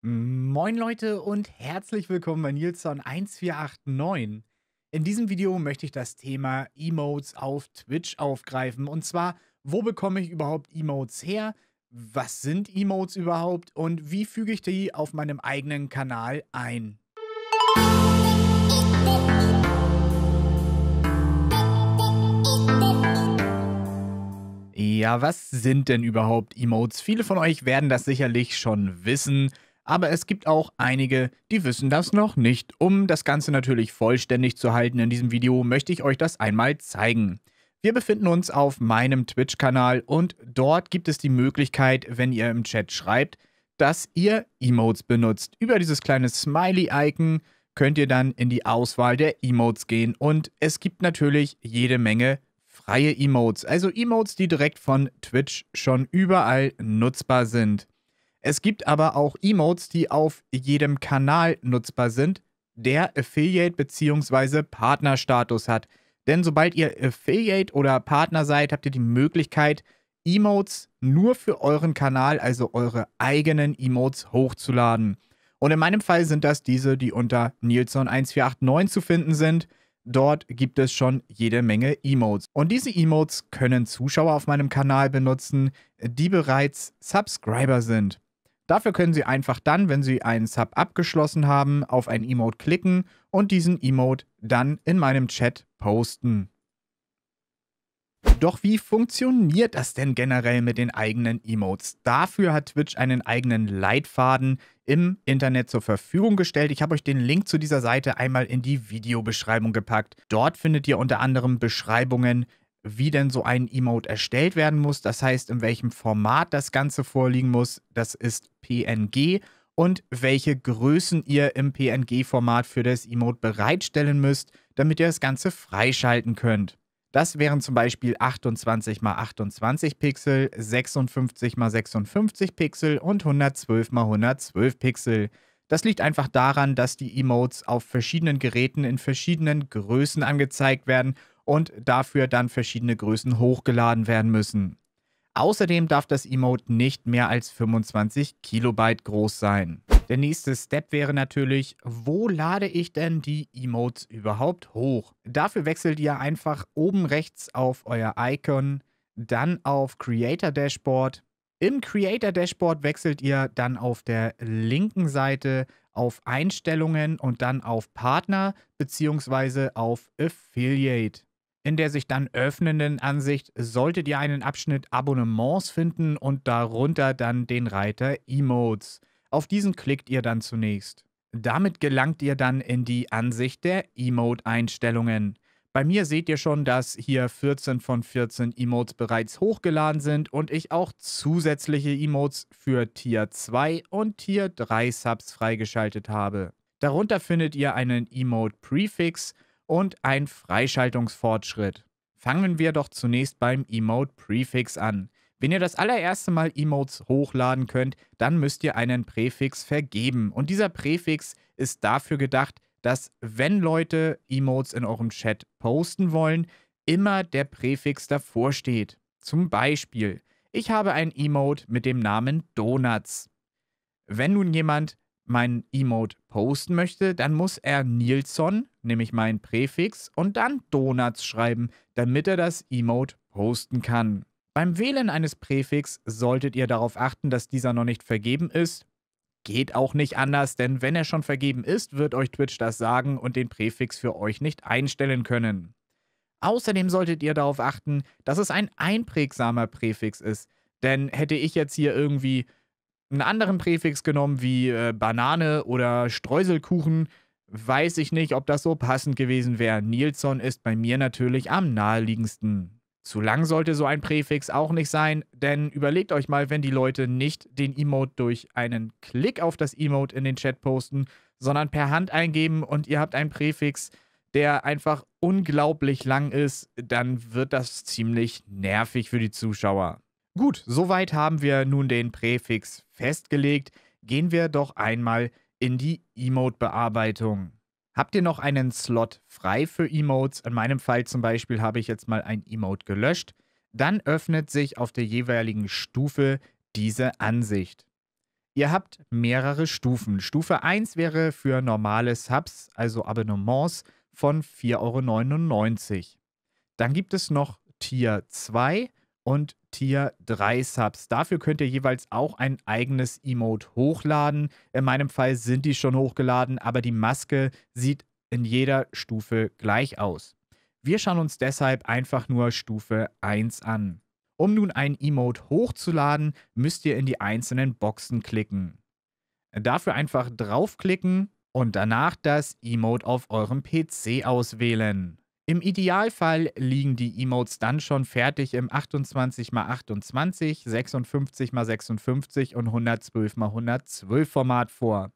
Moin Leute und herzlich willkommen bei Nilsson1489. In diesem Video möchte ich das Thema Emotes auf Twitch aufgreifen. Und zwar, wo bekomme ich überhaupt Emotes her? Was sind Emotes überhaupt? Und wie füge ich die auf meinem eigenen Kanal ein? Ja, was sind denn überhaupt Emotes? Viele von euch werden das sicherlich schon wissen aber es gibt auch einige, die wissen das noch nicht. Um das Ganze natürlich vollständig zu halten in diesem Video, möchte ich euch das einmal zeigen. Wir befinden uns auf meinem Twitch-Kanal und dort gibt es die Möglichkeit, wenn ihr im Chat schreibt, dass ihr Emotes benutzt. Über dieses kleine Smiley-Icon könnt ihr dann in die Auswahl der Emotes gehen und es gibt natürlich jede Menge freie Emotes, also Emotes, die direkt von Twitch schon überall nutzbar sind. Es gibt aber auch Emotes, die auf jedem Kanal nutzbar sind, der Affiliate- bzw. Partnerstatus hat. Denn sobald ihr Affiliate oder Partner seid, habt ihr die Möglichkeit, Emotes nur für euren Kanal, also eure eigenen Emotes, hochzuladen. Und in meinem Fall sind das diese, die unter Nilsson1489 zu finden sind. Dort gibt es schon jede Menge Emotes. Und diese Emotes können Zuschauer auf meinem Kanal benutzen, die bereits Subscriber sind. Dafür können Sie einfach dann, wenn Sie einen Sub abgeschlossen haben, auf ein Emote klicken und diesen Emote dann in meinem Chat posten. Doch wie funktioniert das denn generell mit den eigenen Emotes? Dafür hat Twitch einen eigenen Leitfaden im Internet zur Verfügung gestellt. Ich habe euch den Link zu dieser Seite einmal in die Videobeschreibung gepackt. Dort findet ihr unter anderem Beschreibungen, wie denn so ein Emote erstellt werden muss. Das heißt, in welchem Format das Ganze vorliegen muss. Das ist PNG. Und welche Größen ihr im PNG-Format für das Emote bereitstellen müsst, damit ihr das Ganze freischalten könnt. Das wären zum Beispiel 28 x 28 Pixel, 56 x 56 Pixel und 112 x 112 Pixel. Das liegt einfach daran, dass die Emotes auf verschiedenen Geräten in verschiedenen Größen angezeigt werden und dafür dann verschiedene Größen hochgeladen werden müssen. Außerdem darf das Emote nicht mehr als 25 Kilobyte groß sein. Der nächste Step wäre natürlich, wo lade ich denn die Emotes überhaupt hoch? Dafür wechselt ihr einfach oben rechts auf euer Icon, dann auf Creator Dashboard. Im Creator Dashboard wechselt ihr dann auf der linken Seite auf Einstellungen und dann auf Partner bzw. auf Affiliate. In der sich dann öffnenden Ansicht solltet ihr einen Abschnitt Abonnements finden und darunter dann den Reiter Emotes. Auf diesen klickt ihr dann zunächst. Damit gelangt ihr dann in die Ansicht der Emote-Einstellungen. Bei mir seht ihr schon, dass hier 14 von 14 Emotes bereits hochgeladen sind und ich auch zusätzliche Emotes für Tier 2 und Tier 3 Subs freigeschaltet habe. Darunter findet ihr einen Emote-Prefix, und ein Freischaltungsfortschritt. Fangen wir doch zunächst beim Emote Prefix an. Wenn ihr das allererste Mal Emotes hochladen könnt, dann müsst ihr einen Präfix vergeben. Und dieser Präfix ist dafür gedacht, dass wenn Leute Emotes in eurem Chat posten wollen, immer der Präfix davor steht. Zum Beispiel, ich habe ein Emote mit dem Namen Donuts. Wenn nun jemand meinen Emote posten möchte, dann muss er Nilsson, nämlich mein Präfix, und dann Donuts schreiben, damit er das Emote posten kann. Beim Wählen eines Präfix solltet ihr darauf achten, dass dieser noch nicht vergeben ist. Geht auch nicht anders, denn wenn er schon vergeben ist, wird euch Twitch das sagen und den Präfix für euch nicht einstellen können. Außerdem solltet ihr darauf achten, dass es ein einprägsamer Präfix ist. Denn hätte ich jetzt hier irgendwie einen anderen Präfix genommen wie äh, Banane oder Streuselkuchen. Weiß ich nicht, ob das so passend gewesen wäre. Nilsson ist bei mir natürlich am naheliegendsten. Zu lang sollte so ein Präfix auch nicht sein, denn überlegt euch mal, wenn die Leute nicht den Emote durch einen Klick auf das Emote in den Chat posten, sondern per Hand eingeben und ihr habt einen Präfix, der einfach unglaublich lang ist, dann wird das ziemlich nervig für die Zuschauer. Gut, soweit haben wir nun den Präfix festgelegt, gehen wir doch einmal in die Emote-Bearbeitung. Habt ihr noch einen Slot frei für Emotes? In meinem Fall zum Beispiel habe ich jetzt mal ein Emote gelöscht. Dann öffnet sich auf der jeweiligen Stufe diese Ansicht. Ihr habt mehrere Stufen. Stufe 1 wäre für normale Subs, also Abonnements, von 4,99 Euro. Dann gibt es noch Tier 2 und Tier 3 Subs. Dafür könnt ihr jeweils auch ein eigenes Emote hochladen. In meinem Fall sind die schon hochgeladen, aber die Maske sieht in jeder Stufe gleich aus. Wir schauen uns deshalb einfach nur Stufe 1 an. Um nun ein Emote hochzuladen, müsst ihr in die einzelnen Boxen klicken. Dafür einfach draufklicken und danach das Emote auf eurem PC auswählen. Im Idealfall liegen die Emotes dann schon fertig im 28x28, 56x56 und 112x112 Format vor.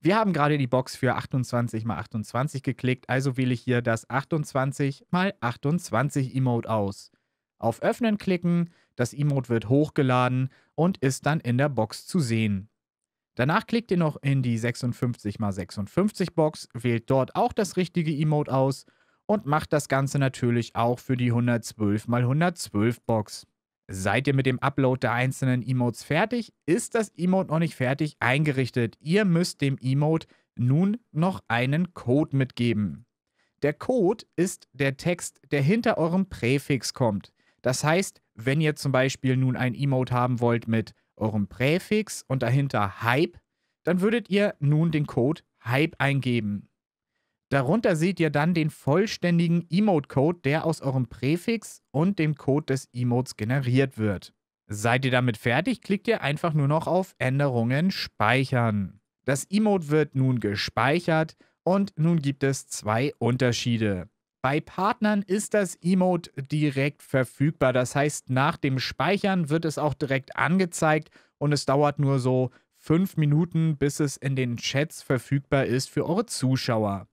Wir haben gerade die Box für 28x28 geklickt, also wähle ich hier das 28x28 Emote aus. Auf Öffnen klicken, das Emote wird hochgeladen und ist dann in der Box zu sehen. Danach klickt ihr noch in die 56x56 Box, wählt dort auch das richtige Emote aus und macht das Ganze natürlich auch für die 112x112 Box. Seid ihr mit dem Upload der einzelnen Emotes fertig, ist das Emote noch nicht fertig eingerichtet. Ihr müsst dem Emote nun noch einen Code mitgeben. Der Code ist der Text, der hinter eurem Präfix kommt. Das heißt, wenn ihr zum Beispiel nun ein Emote haben wollt mit eurem Präfix und dahinter Hype, dann würdet ihr nun den Code Hype eingeben. Darunter seht ihr dann den vollständigen Emote-Code, der aus eurem Präfix und dem Code des Emotes generiert wird. Seid ihr damit fertig, klickt ihr einfach nur noch auf Änderungen speichern. Das Emote wird nun gespeichert und nun gibt es zwei Unterschiede. Bei Partnern ist das Emote direkt verfügbar. Das heißt, nach dem Speichern wird es auch direkt angezeigt und es dauert nur so fünf Minuten, bis es in den Chats verfügbar ist für eure Zuschauer.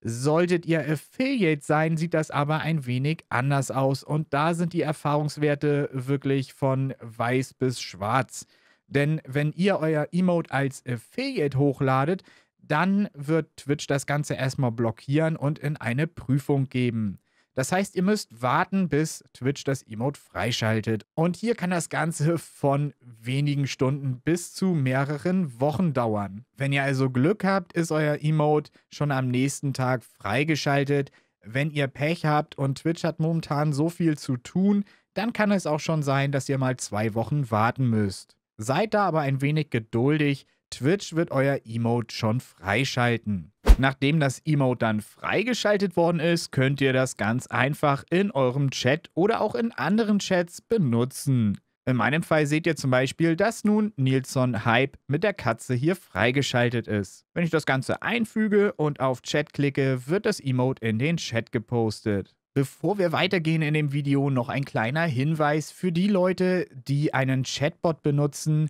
Solltet ihr Affiliate sein, sieht das aber ein wenig anders aus. Und da sind die Erfahrungswerte wirklich von weiß bis schwarz. Denn wenn ihr euer Emote als Affiliate hochladet, dann wird Twitch das Ganze erstmal blockieren und in eine Prüfung geben. Das heißt, ihr müsst warten, bis Twitch das Emote freischaltet. Und hier kann das Ganze von wenigen Stunden bis zu mehreren Wochen dauern. Wenn ihr also Glück habt, ist euer Emote schon am nächsten Tag freigeschaltet. Wenn ihr Pech habt und Twitch hat momentan so viel zu tun, dann kann es auch schon sein, dass ihr mal zwei Wochen warten müsst. Seid da aber ein wenig geduldig, Twitch wird euer Emote schon freischalten. Nachdem das Emote dann freigeschaltet worden ist, könnt ihr das ganz einfach in eurem Chat oder auch in anderen Chats benutzen. In meinem Fall seht ihr zum Beispiel, dass nun Nilsson Hype mit der Katze hier freigeschaltet ist. Wenn ich das Ganze einfüge und auf Chat klicke, wird das Emote in den Chat gepostet. Bevor wir weitergehen in dem Video, noch ein kleiner Hinweis für die Leute, die einen Chatbot benutzen,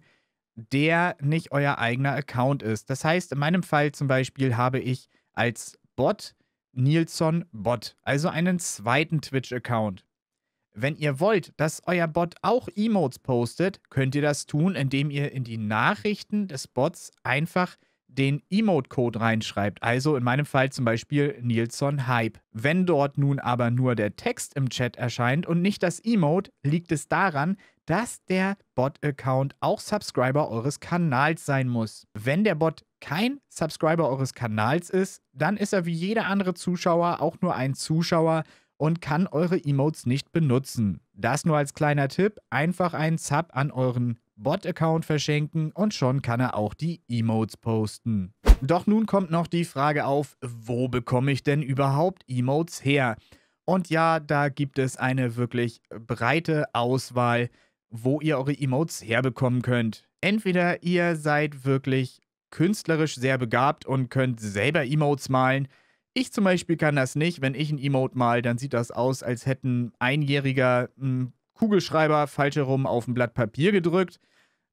der nicht euer eigener Account ist. Das heißt, in meinem Fall zum Beispiel habe ich als Bot Nilsson Bot, also einen zweiten Twitch-Account. Wenn ihr wollt, dass euer Bot auch Emotes postet, könnt ihr das tun, indem ihr in die Nachrichten des Bots einfach den Emote-Code reinschreibt. Also in meinem Fall zum Beispiel Nilsson Hype. Wenn dort nun aber nur der Text im Chat erscheint und nicht das Emote, liegt es daran, dass der Bot-Account auch Subscriber eures Kanals sein muss. Wenn der Bot kein Subscriber eures Kanals ist, dann ist er wie jeder andere Zuschauer auch nur ein Zuschauer und kann eure Emotes nicht benutzen. Das nur als kleiner Tipp, einfach einen Sub an euren Bot-Account verschenken und schon kann er auch die Emotes posten. Doch nun kommt noch die Frage auf, wo bekomme ich denn überhaupt Emotes her? Und ja, da gibt es eine wirklich breite Auswahl wo ihr eure Emotes herbekommen könnt. Entweder ihr seid wirklich künstlerisch sehr begabt und könnt selber Emotes malen. Ich zum Beispiel kann das nicht. Wenn ich ein Emote mal, dann sieht das aus, als hätten einjähriger einen hm, Kugelschreiber falsch herum auf ein Blatt Papier gedrückt.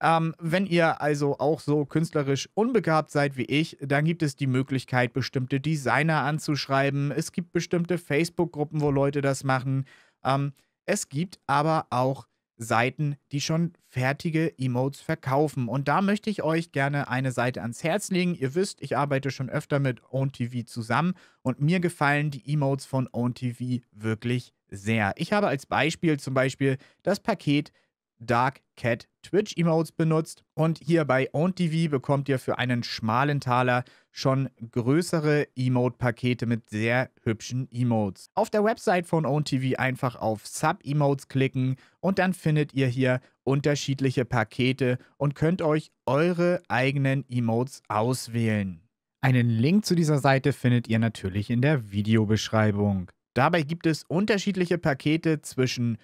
Ähm, wenn ihr also auch so künstlerisch unbegabt seid wie ich, dann gibt es die Möglichkeit, bestimmte Designer anzuschreiben. Es gibt bestimmte Facebook-Gruppen, wo Leute das machen. Ähm, es gibt aber auch Seiten, die schon fertige Emotes verkaufen. Und da möchte ich euch gerne eine Seite ans Herz legen. Ihr wisst, ich arbeite schon öfter mit OwnTV zusammen und mir gefallen die Emotes von OwnTV wirklich sehr. Ich habe als Beispiel zum Beispiel das Paket Dark Cat Twitch Emotes benutzt. Und hier bei OwnTV bekommt ihr für einen schmalen Taler schon größere Emote-Pakete mit sehr hübschen Emotes. Auf der Website von OwnTV einfach auf Sub-Emotes klicken und dann findet ihr hier unterschiedliche Pakete und könnt euch eure eigenen Emotes auswählen. Einen Link zu dieser Seite findet ihr natürlich in der Videobeschreibung. Dabei gibt es unterschiedliche Pakete zwischen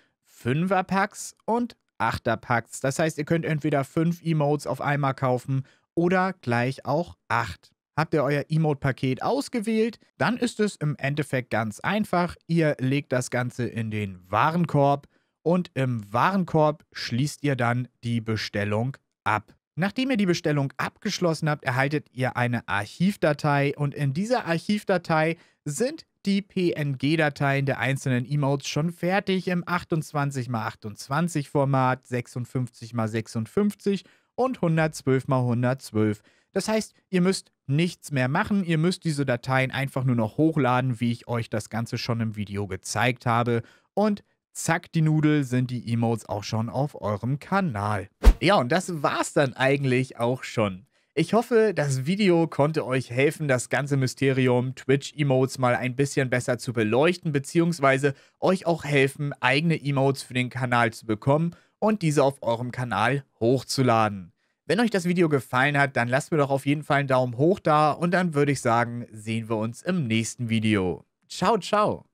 5er-Packs und Achterpacks. Das heißt, ihr könnt entweder fünf Emotes auf einmal kaufen oder gleich auch acht. Habt ihr euer Emote-Paket ausgewählt, dann ist es im Endeffekt ganz einfach. Ihr legt das Ganze in den Warenkorb und im Warenkorb schließt ihr dann die Bestellung ab. Nachdem ihr die Bestellung abgeschlossen habt, erhaltet ihr eine Archivdatei und in dieser Archivdatei sind die PNG-Dateien der einzelnen Emotes schon fertig im 28x28-Format, 56x56 und 112x112. Das heißt, ihr müsst nichts mehr machen, ihr müsst diese Dateien einfach nur noch hochladen, wie ich euch das Ganze schon im Video gezeigt habe. Und zack, die Nudel sind die Emotes auch schon auf eurem Kanal. Ja, und das war's dann eigentlich auch schon. Ich hoffe, das Video konnte euch helfen, das ganze Mysterium Twitch-Emotes mal ein bisschen besser zu beleuchten, beziehungsweise euch auch helfen, eigene Emotes für den Kanal zu bekommen und diese auf eurem Kanal hochzuladen. Wenn euch das Video gefallen hat, dann lasst mir doch auf jeden Fall einen Daumen hoch da und dann würde ich sagen, sehen wir uns im nächsten Video. Ciao, ciao!